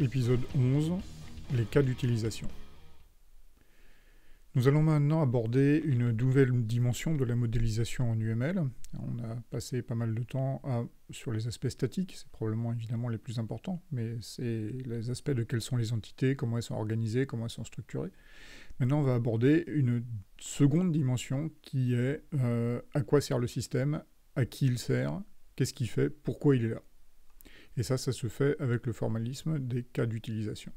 Épisode 11 Les cas d'utilisation. Nous allons maintenant aborder une nouvelle dimension de la modélisation en UML. On a passé pas mal de temps sur les aspects statiques, c'est probablement évidemment les plus importants, mais c'est les aspects de quelles sont les entités, comment elles sont organisées, comment elles sont structurées. Maintenant, on va aborder une seconde dimension qui est euh, à quoi sert le système, à qui il sert, qu'est-ce qu'il fait, pourquoi il est là. Et ça, ça se fait avec le formalisme des cas d'utilisation.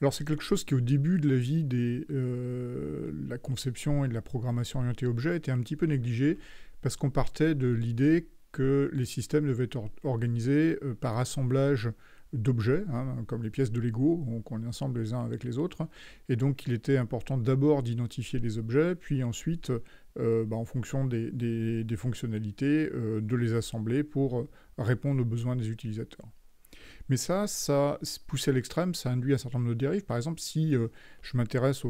Alors c'est quelque chose qui au début de la vie de euh, la conception et de la programmation orientée objet était un petit peu négligé parce qu'on partait de l'idée que les systèmes devaient être organisés euh, par assemblage d'objets, hein, comme les pièces de Lego, qu'on les assemble les uns avec les autres, et donc il était important d'abord d'identifier les objets, puis ensuite, euh, bah, en fonction des fonctionnalités, de les assembler pour répondre aux besoins des utilisateurs. Mais ça, ça poussé à l'extrême, ça induit un certain nombre de dérives. Par exemple, si euh, je m'intéresse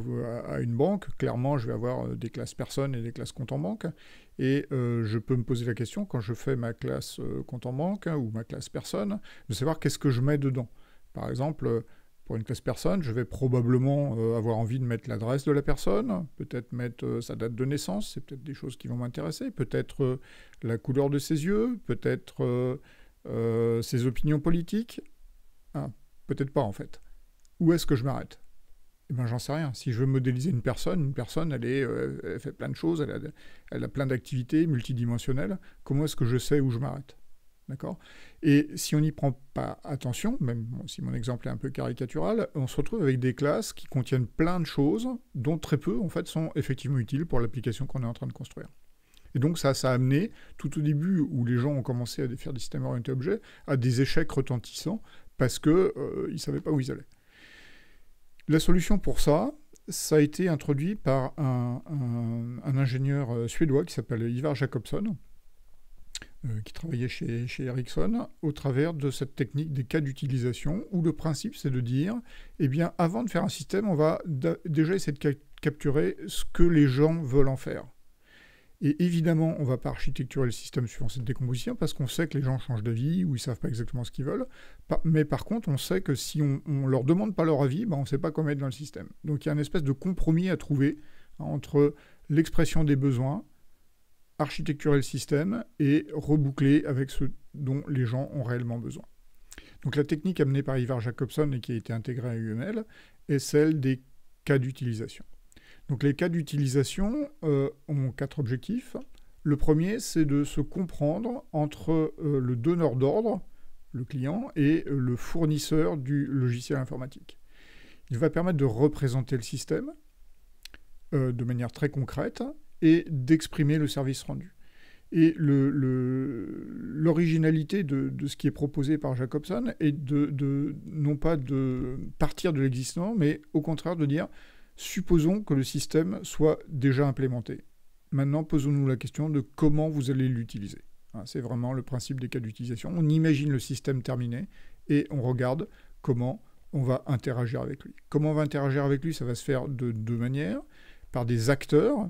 à, une banque, clairement, je vais avoir euh, des classes personnes et des classes compte en banque. Et euh, je peux me poser la question, quand je fais ma classe compte en banque hein, ou ma classe personne, de savoir qu'est-ce que je mets dedans. Par exemple, pour une classe personne, je vais probablement euh, avoir envie de mettre l'adresse de la personne, peut-être mettre euh, sa date de naissance, c'est peut-être des choses qui vont m'intéresser, peut-être euh, la couleur de ses yeux, peut-être ses opinions politiques. Hein, peut-être pas en fait. Où est-ce que je m'arrête Eh bien j'en sais rien. Si je veux modéliser une personne, une personne elle, est, fait plein de choses, elle a, elle a plein d'activités multidimensionnelles, comment est-ce que je sais où je m'arrête D'accord Et si on n'y prend pas attention, même si mon exemple est un peu caricatural, on se retrouve avec des classes qui contiennent plein de choses, dont très peu, en fait, sont effectivement utiles pour l'application qu'on est en train de construire. Et donc ça, ça a amené, tout au début, où les gens ont commencé à faire des systèmes orientés objets, à des échecs retentissants, parce qu'ils euh, ne savaient pas où ils allaient. La solution pour ça, ça a été introduit par un, un ingénieur euh, suédois qui s'appelle Ivar Jacobson, euh, qui travaillait chez, Ericsson, au travers de cette technique des cas d'utilisation, où le principe c'est de dire, eh bien avant de faire un système, on va déjà essayer de capturer ce que les gens veulent en faire. Et évidemment, on ne va pas architecturer le système suivant cette décomposition parce qu'on sait que les gens changent d'avis ou ils ne savent pas exactement ce qu'ils veulent. Mais par contre, on sait que si on ne leur demande pas leur avis, ben, on ne sait pas comment être dans le système. Donc il y a une espèce de compromis à trouver entre l'expression des besoins architecturer le système et reboucler avec ce dont les gens ont réellement besoin. Donc la technique amenée par Ivar Jacobson et qui a été intégrée à UML est celle des cas d'utilisation. Donc les cas d'utilisation euh, ont quatre objectifs. Le premier, c'est de se comprendre entre euh, le donneur d'ordre, le client, et le fournisseur du logiciel informatique. Il va permettre de représenter le système euh, de manière très concrète, et d'exprimer le service rendu. Et l'originalité le, de, ce qui est proposé par Jacobson est de, de non pas de partir de l'existant, mais au contraire de dire supposons que le système soit déjà implémenté. Maintenant, posons-nous la question de comment vous allez l'utiliser. Hein, c'est vraiment le principe des cas d'utilisation. On imagine le système terminé et on regarde comment on va interagir avec lui. Comment on va interagir avec lui Ça va se faire de deux manières. Par des acteurs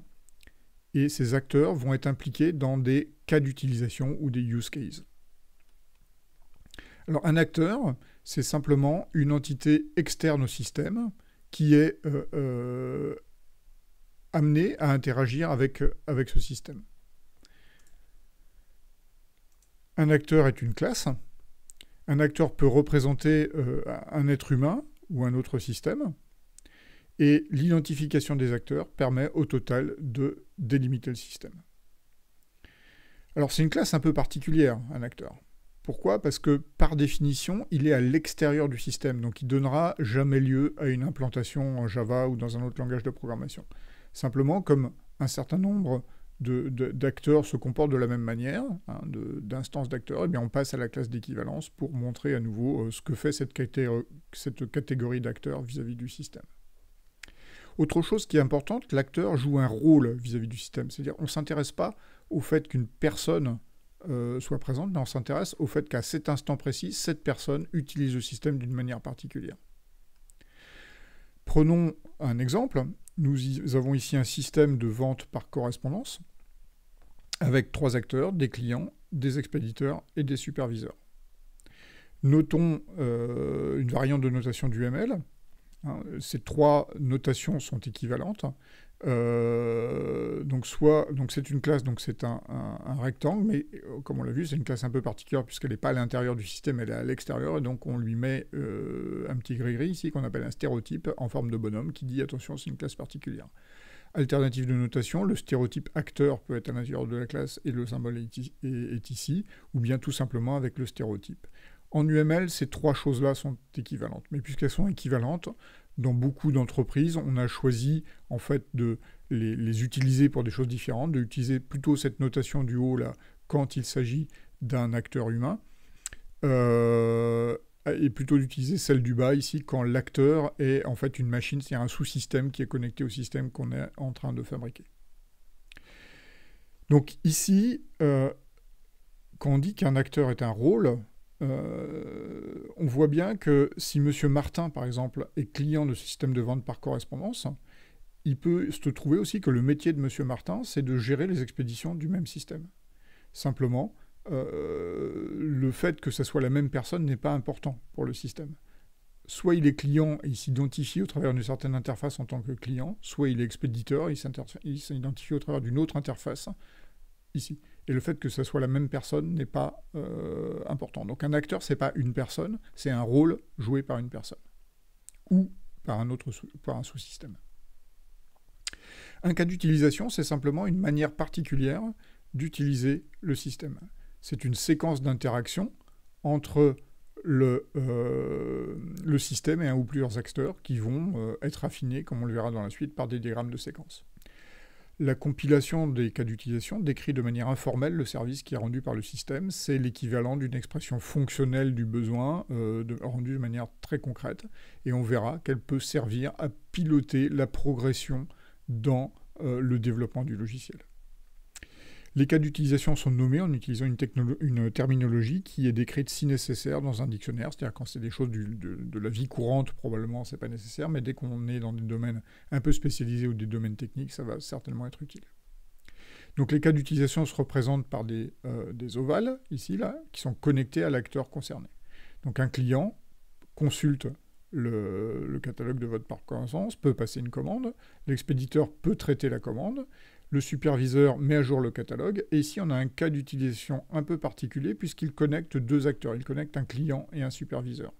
et ces acteurs vont être impliqués dans des cas d'utilisation ou des use cases. Alors un acteur, c'est simplement une entité externe au système qui est euh, euh, amenée à interagir euh, avec, ce système. Un acteur est une classe. Un acteur peut représenter un être humain ou un autre système. Et l'identification des acteurs permet au total de délimiter le système. Alors c'est une classe un peu particulière, un acteur. Pourquoi Parce que par définition, il est à l'extérieur du système, donc il donnera jamais lieu à une implantation en Java ou dans un autre langage de programmation. Simplement, comme un certain nombre d'acteurs se comportent de la même manière, hein, d'instances d'acteurs, eh bien on passe à la classe d'équivalence pour montrer à nouveau euh, ce que fait cette catégorie d'acteurs vis-à-vis du système. Autre chose qui est importante, l'acteur joue un rôle vis-à-vis du système. C'est-à-dire, on ne s'intéresse pas au fait qu'une personne euh, soit présente, mais on s'intéresse au fait qu'à cet instant précis, cette personne utilise le système d'une manière particulière. Prenons un exemple. Nous, avons ici un système de vente par correspondance avec trois acteurs, des clients, des expéditeurs et des superviseurs. Notons euh, une variante de notation du ML Hein, ces trois notations sont équivalentes. Euh, donc c'est une classe donc c'est un, rectangle mais euh, comme on l'a vu c'est une classe un peu particulière puisqu'elle n'est pas à l'intérieur du système elle est à l'extérieur et donc on lui met euh, un petit gris gris ici qu'on appelle un stéréotype en forme de bonhomme qui dit attention c'est une classe particulière alternative de notation, le stéréotype acteur peut être à l'intérieur de la classe et le symbole est ici, ou bien tout simplement avec le stéréotype. En UML, ces trois choses-là sont équivalentes. Mais puisqu'elles sont équivalentes, dans beaucoup d'entreprises, on a choisi en fait de les, utiliser pour des choses différentes, d'utiliser plutôt cette notation du haut là quand il s'agit d'un acteur humain, euh, et plutôt d'utiliser celle du bas ici quand l'acteur est en fait une machine, c'est-à-dire un sous-système qui est connecté au système qu'on est en train de fabriquer. Donc ici, euh, quand on dit qu'un acteur est un rôle, euh, on voit bien que si M. Martin, par exemple, est client de ce système de vente par correspondance, il peut se trouver aussi que le métier de M. Martin, c'est de gérer les expéditions du même système. Simplement, euh, le fait que ce soit la même personne n'est pas important pour le système. Soit il est client et il s'identifie au travers d'une certaine interface en tant que client, soit il est expéditeur et il s'identifie au travers d'une autre interface ici et le fait que ce soit la même personne n'est pas euh, important. Donc un acteur, c'est pas une personne, c'est un rôle joué par une personne ou par un autre un sous-système. Un cas d'utilisation, c'est simplement une manière particulière d'utiliser le système. C'est une séquence d'interaction entre le, euh, système et un ou plusieurs acteurs qui vont euh, être affinés, comme on le verra dans la suite, par des diagrammes de séquence. La compilation des cas d'utilisation décrit de manière informelle le service qui est rendu par le système. C'est l'équivalent d'une expression fonctionnelle du besoin euh, rendue de manière très concrète. Et on verra qu'elle peut servir à piloter la progression dans euh, le développement du logiciel. Les cas d'utilisation sont nommés en utilisant une, terminologie qui est décrite si nécessaire dans un dictionnaire, c'est-à-dire quand c'est des choses de, la vie courante, probablement c'est pas nécessaire, mais dès qu'on est dans des domaines un peu spécialisés ou des domaines techniques, ça va certainement être utile. Donc les cas d'utilisation se représentent par des, euh, ovales, ici, là, qui sont connectés à l'acteur concerné. Donc un client consulte le, catalogue de votre par sens, peut passer une commande, l'expéditeur peut traiter la commande, le superviseur met à jour le catalogue. Et ici, on a un cas d'utilisation un peu particulier puisqu'il connecte deux acteurs. Il connecte un client et un superviseur.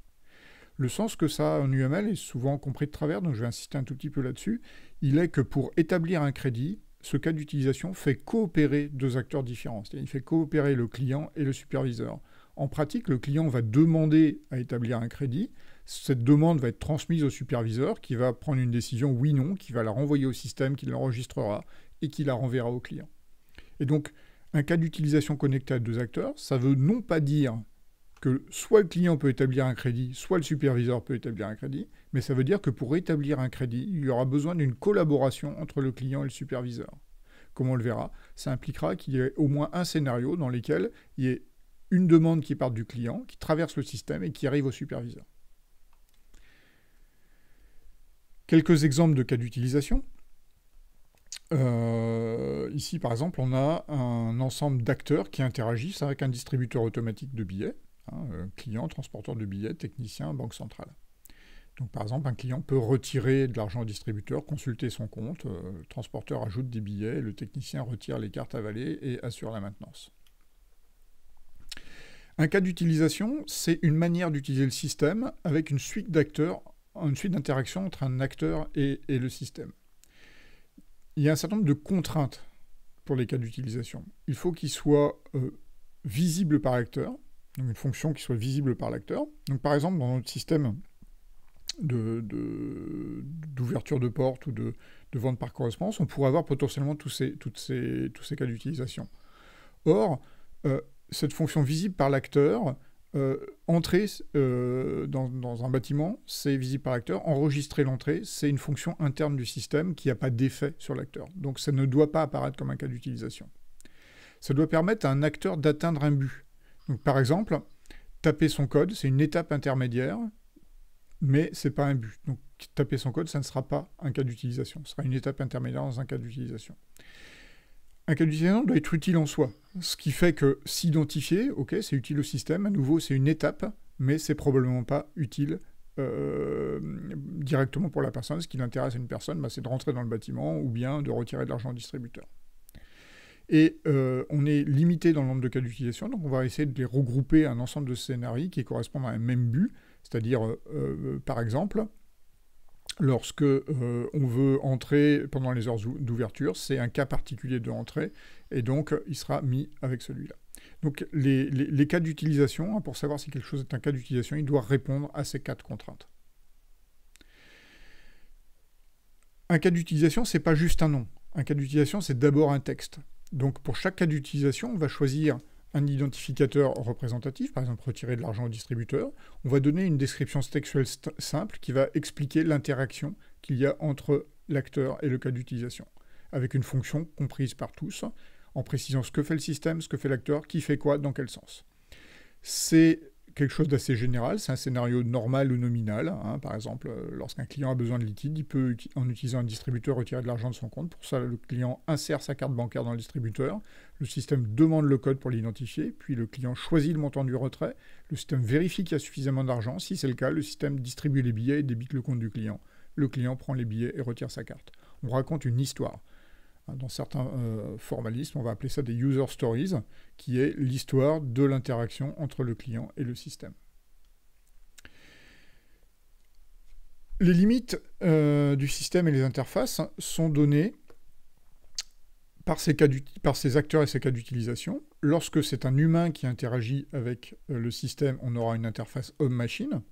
Le sens que ça a en UML est souvent compris de travers, donc je vais insister un tout petit peu là-dessus. Il est que pour établir un crédit, ce cas d'utilisation fait coopérer deux acteurs différents. C'est-à-dire, qu'il fait coopérer le client et le superviseur. En pratique, le client va demander à établir un crédit. Cette demande va être transmise au superviseur qui va prendre une décision oui-non, qui va la renvoyer au système, qui l'enregistrera, et qui la renverra au client. Et donc, un cas d'utilisation connecté à deux acteurs, ça veut non pas dire que soit le client peut établir un crédit, soit le superviseur peut établir un crédit, mais ça veut dire que pour établir un crédit, il y aura besoin d'une collaboration entre le client et le superviseur. Comme on le verra, ça impliquera qu'il y ait au moins un scénario dans lequel il y ait une demande qui part du client, qui traverse le système et qui arrive au superviseur. Quelques exemples de cas d'utilisation. Euh, ici, par exemple, on a un ensemble d'acteurs qui interagissent avec un distributeur automatique de billets, hein, euh, client, transporteur de billets, technicien, banque centrale. Donc, par exemple, un client peut retirer de l'argent au distributeur, consulter son compte, euh, le transporteur ajoute des billets, le technicien retire les cartes avalées et assure la maintenance. Un cas d'utilisation, c'est une manière d'utiliser le système avec une suite d'acteurs, une suite d'interactions entre un acteur et le système il y a un certain nombre de contraintes pour les cas d'utilisation. Il faut qu'ils soient visible euh, visibles par acteur, donc une fonction qui soit visible par l'acteur. Donc par exemple, dans notre système d'ouverture de, de porte ou de, vente par correspondance, on pourrait avoir potentiellement tous ces, toutes tous ces cas d'utilisation. Or, euh, cette fonction visible par l'acteur, euh, entrer euh, dans, un bâtiment, c'est visible par l'acteur. Enregistrer l'entrée, c'est une fonction interne du système qui n'a pas d'effet sur l'acteur. Donc ça ne doit pas apparaître comme un cas d'utilisation. Ça doit permettre à un acteur d'atteindre un but. par exemple, taper son code, c'est une étape intermédiaire, mais ce n'est pas un but. Donc taper son code, ça ne sera pas un cas d'utilisation. Ce sera une étape intermédiaire dans un cas d'utilisation un cas d'utilisation doit être utile en soi. Ce qui fait que s'identifier, ok, c'est utile au système, à nouveau, c'est une étape, mais c'est probablement pas utile euh, directement pour la personne. Ce qui l'intéresse à une personne, bah, c'est de rentrer dans le bâtiment ou bien de retirer de l'argent au distributeur. Et euh, on est limité dans le nombre de cas d'utilisation, donc on va essayer de les regrouper un ensemble de scénarios qui correspondent à un même but, c'est-à-dire, euh, par exemple, lorsque euh, on veut entrer pendant les heures d'ouverture, c'est un cas particulier de entrée, et donc il sera mis avec celui-là. Donc les, cas d'utilisation, hein, pour savoir si quelque chose est un cas d'utilisation, il doit répondre à ces quatre contraintes. Un cas d'utilisation, n'est pas juste un nom. Un cas d'utilisation, c'est d'abord un texte. Donc pour chaque cas d'utilisation, on va choisir un identificateur représentatif, par exemple retirer de l'argent au distributeur. On va donner une description textuelle simple qui va expliquer l'interaction qu'il y a entre l'acteur et le cas d'utilisation, avec une fonction comprise par tous, en précisant ce que fait le système, ce que fait l'acteur, qui fait quoi, dans quel sens. C'est quelque chose d'assez général, c'est un scénario normal ou nominal. Hein. Par exemple, euh, lorsqu'un client a besoin de liquide, il peut, en utilisant un distributeur, retirer de l'argent de son compte. Pour ça, le client insère sa carte bancaire dans le distributeur. Le système demande le code pour l'identifier, puis le client choisit le montant du retrait. Le système vérifie qu'il y a suffisamment d'argent. Si c'est le cas, le système distribue les billets et débite le compte du client. Le client prend les billets et retire sa carte. On raconte une histoire. Hein, dans certains euh, formalismes, on va appeler ça des user stories, qui est l'histoire de l'interaction entre le client et le système. Les limites euh, du système et les interfaces sont données par ces, cas par acteurs et ces cas d'utilisation. Lorsque c'est un humain qui interagit avec euh, le système, on aura une interface homme-machine.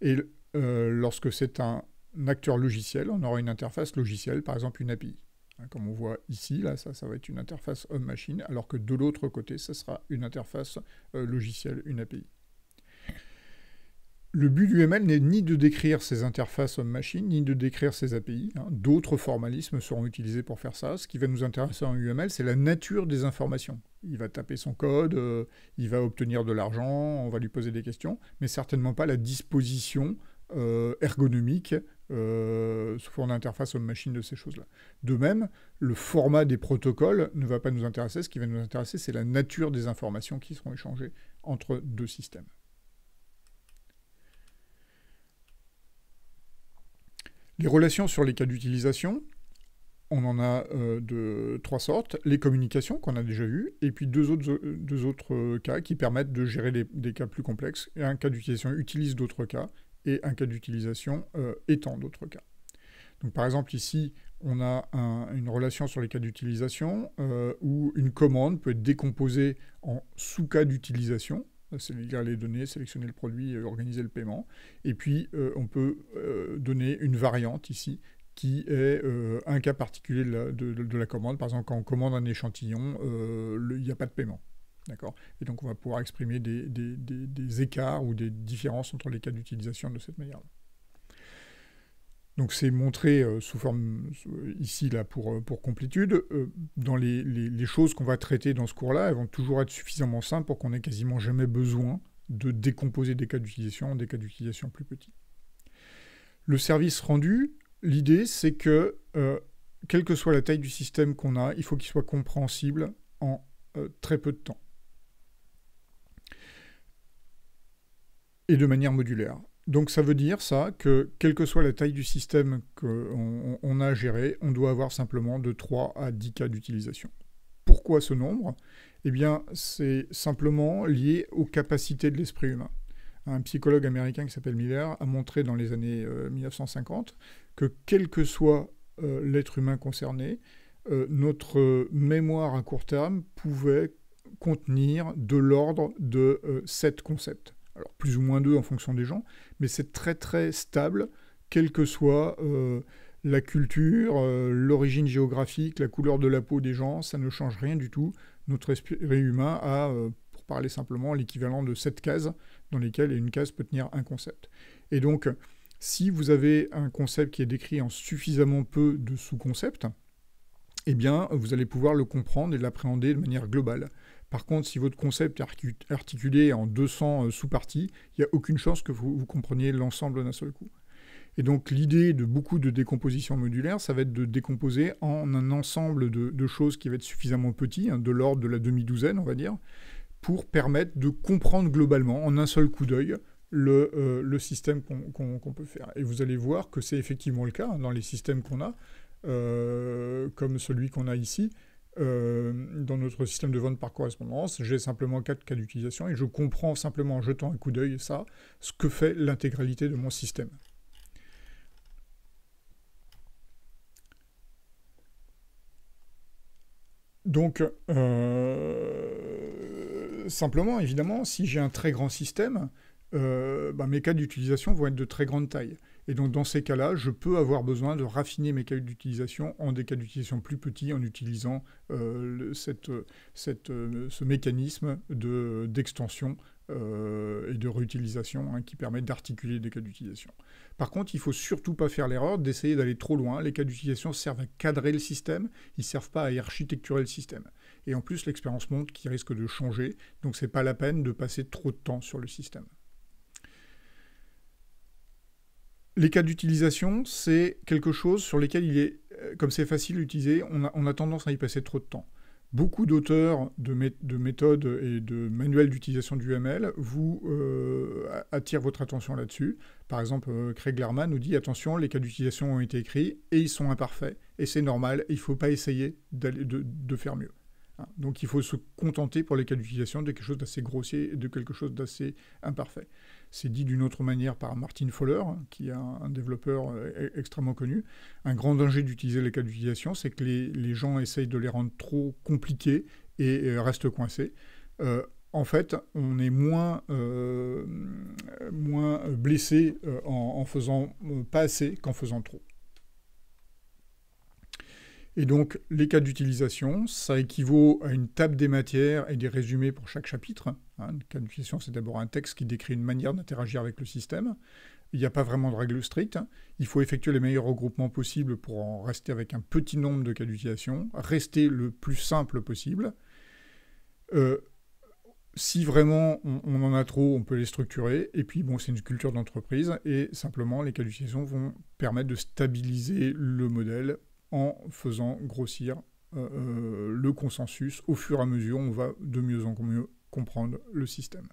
Et lorsque c'est un acteur logiciel, on aura une interface logicielle, par exemple une API. Hein, comme on voit ici, là, ça, va être une interface homme-machine, alors que de l'autre côté, ça sera une interface euh, logicielle, une API. Le but du UML n'est ni de décrire ces interfaces homme-machine, ni de décrire ces API. Hein. D'autres formalismes seront utilisés pour faire ça. Ce qui va nous intéresser en UML, c'est la nature des informations. Il va taper son code, euh, il va obtenir de l'argent, on va lui poser des questions, mais certainement pas la disposition euh, ergonomique euh, sous interface d'interface homme-machine de ces choses-là. De même, le format des protocoles ne va pas nous intéresser. Ce qui va nous intéresser, c'est la nature des informations qui seront échangées entre deux systèmes. Les relations sur les cas d'utilisation, on en a euh, de trois sortes. Les communications qu'on a déjà vues, et puis deux autres, euh, euh, cas qui permettent de gérer des, des cas plus complexes. Et un cas d'utilisation utilise d'autres cas, et un cas d'utilisation étant euh, d'autres cas. Donc par exemple ici, on a une relation sur les cas d'utilisation euh, où une commande peut être décomposée en sous-cas d'utilisation, c'est-à-dire les données, sélectionner le produit, euh, organiser le paiement. Et puis on peut donner une variante ici qui est un cas particulier de la, commande. Par exemple, quand on commande un échantillon, il n'y a pas de paiement. D'accord Et donc, on va pouvoir exprimer des, écarts ou des différences entre les cas d'utilisation de cette manière-là. Donc c'est montré euh, sous forme euh, ici là pour, euh, complétude. dans les, choses qu'on va traiter dans ce cours-là, elles vont toujours être suffisamment simples pour qu'on ait quasiment jamais besoin de décomposer des cas d'utilisation en des cas d'utilisation plus petits. Le service rendu, l'idée c'est que quelle que soit la taille du système qu'on a, il faut qu'il soit compréhensible en très peu de temps. et de manière modulaire. Donc ça veut dire ça que quelle que soit la taille du système qu'on a géré, on doit avoir simplement de 3 à 10 cas d'utilisation. Pourquoi ce nombre Eh bien c'est simplement lié aux capacités de l'esprit humain. Un psychologue américain qui s'appelle Miller a montré dans les années 1950 euh, que quel que soit euh, l'être humain concerné, euh, notre mémoire à court terme pouvait contenir de l'ordre de 7 concepts alors plus ou moins deux en fonction des gens, mais c'est très très stable, quelle que soit euh, la culture, euh, l'origine géographique, la couleur de la peau des gens, ça ne change rien du tout. Notre esprit humain a, euh, pour parler simplement, l'équivalent de sept cases dans lesquelles une case peut tenir un concept. Et donc, si vous avez un concept qui est décrit en suffisamment peu de sous-concepts, eh bien, vous allez pouvoir le comprendre et l'appréhender de manière globale. Par contre, si votre concept est articulé en 200 euh, sous-parties, il n'y a aucune chance que vous, compreniez l'ensemble d'un seul coup. Et donc l'idée de beaucoup de décomposition modulaire, ça va être de décomposer en un ensemble de, choses qui va être suffisamment petit, hein, de l'ordre de la demi-douzaine, on va dire, pour permettre de comprendre globalement, en un seul coup d'œil, le, euh, système qu'on peut faire. Et vous allez voir que c'est effectivement le cas hein, dans les systèmes qu'on a, euh, comme celui qu'on a ici. Euh, dans notre système de vente par correspondance. J'ai simplement quatre cas d'utilisation et je comprends simplement en jetant un coup d'œil ça, ce que fait l'intégralité de mon système. Donc, euh, simplement, évidemment, si j'ai un très grand système, euh, bah, mes cas d'utilisation vont être de très grande taille. Et donc dans ces cas-là, je peux avoir besoin de raffiner mes cas d'utilisation en des cas d'utilisation plus petits en utilisant euh, euh, ce mécanisme d'extension euh, et de réutilisation hein, qui permet d'articuler des cas d'utilisation. Par contre, il ne faut surtout pas faire l'erreur d'essayer d'aller trop loin. Les cas d'utilisation servent à cadrer le système, ils ne servent pas à architecturer le système. Et en plus, l'expérience montre qu'il risque de changer, donc ce n'est pas la peine de passer trop de temps sur le système. Les cas d'utilisation, c'est quelque chose sur lesquels il est, euh, comme c'est facile d'utiliser, on a, on a tendance à y passer trop de temps. Beaucoup d'auteurs de, méthodes et de manuels d'utilisation du ML vous euh, attirent votre attention là-dessus. Par exemple, euh, Craig Lerman nous dit attention, les cas d'utilisation ont été écrits et ils sont imparfaits. Et c'est normal, il ne faut pas essayer de, faire mieux. Donc il faut se contenter pour les cas d'utilisation de quelque chose d'assez grossier et de quelque chose d'assez imparfait. C'est dit d'une autre manière par Martin Foller, qui est un, développeur euh, e-, extrêmement connu. Un grand danger d'utiliser les cas d'utilisation, c'est que les, gens essayent de les rendre trop compliqués et, euh, restent coincés. Euh, en fait, on est moins, moins blessé en, en faisant pas assez qu'en faisant trop. Et donc, les cas d'utilisation, ça équivaut à une table des matières et des résumés pour chaque chapitre. Un hein. cas d'utilisation, c'est d'abord un texte qui décrit une manière d'interagir avec le système. Il n'y a pas vraiment de règles strictes. Il faut effectuer les meilleurs regroupements possibles pour en rester avec un petit nombre de cas d'utilisation, rester le plus simple possible. Euh, si vraiment on, on, en a trop, on peut les structurer. Et puis, bon, c'est une culture d'entreprise. Et simplement, les cas d'utilisation vont permettre de stabiliser le modèle en faisant grossir euh, euh, le consensus. Au fur et à mesure, on va de mieux en mieux comprendre le système.